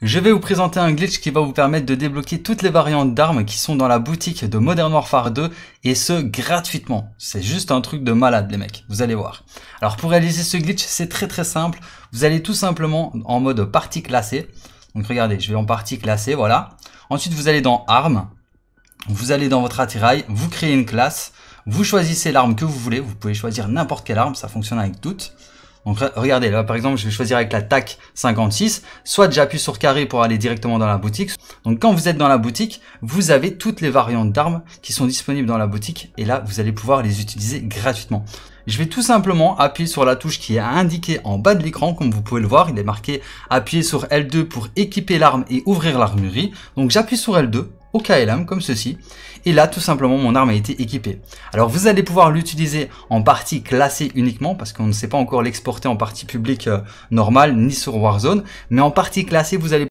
Je vais vous présenter un glitch qui va vous permettre de débloquer toutes les variantes d'armes qui sont dans la boutique de Modern Warfare 2 et ce gratuitement. C'est juste un truc de malade les mecs, vous allez voir. Alors pour réaliser ce glitch c'est très très simple, vous allez tout simplement en mode partie classée. Donc regardez, je vais en partie classée, voilà. Ensuite vous allez dans armes, vous allez dans votre attirail, vous créez une classe, vous choisissez l'arme que vous voulez, vous pouvez choisir n'importe quelle arme, ça fonctionne avec toutes. Donc regardez, là par exemple, je vais choisir avec la TAC 56, soit j'appuie sur carré pour aller directement dans la boutique. Donc quand vous êtes dans la boutique, vous avez toutes les variantes d'armes qui sont disponibles dans la boutique et là, vous allez pouvoir les utiliser gratuitement. Je vais tout simplement appuyer sur la touche qui est indiquée en bas de l'écran, comme vous pouvez le voir, il est marqué appuyer sur L2 pour équiper l'arme et ouvrir l'armurerie. Donc j'appuie sur L2, au KLM comme ceci. Et là, tout simplement, mon arme a été équipée. Alors, vous allez pouvoir l'utiliser en partie classée uniquement, parce qu'on ne sait pas encore l'exporter en partie publique euh, normale, ni sur Warzone. Mais en partie classée, vous allez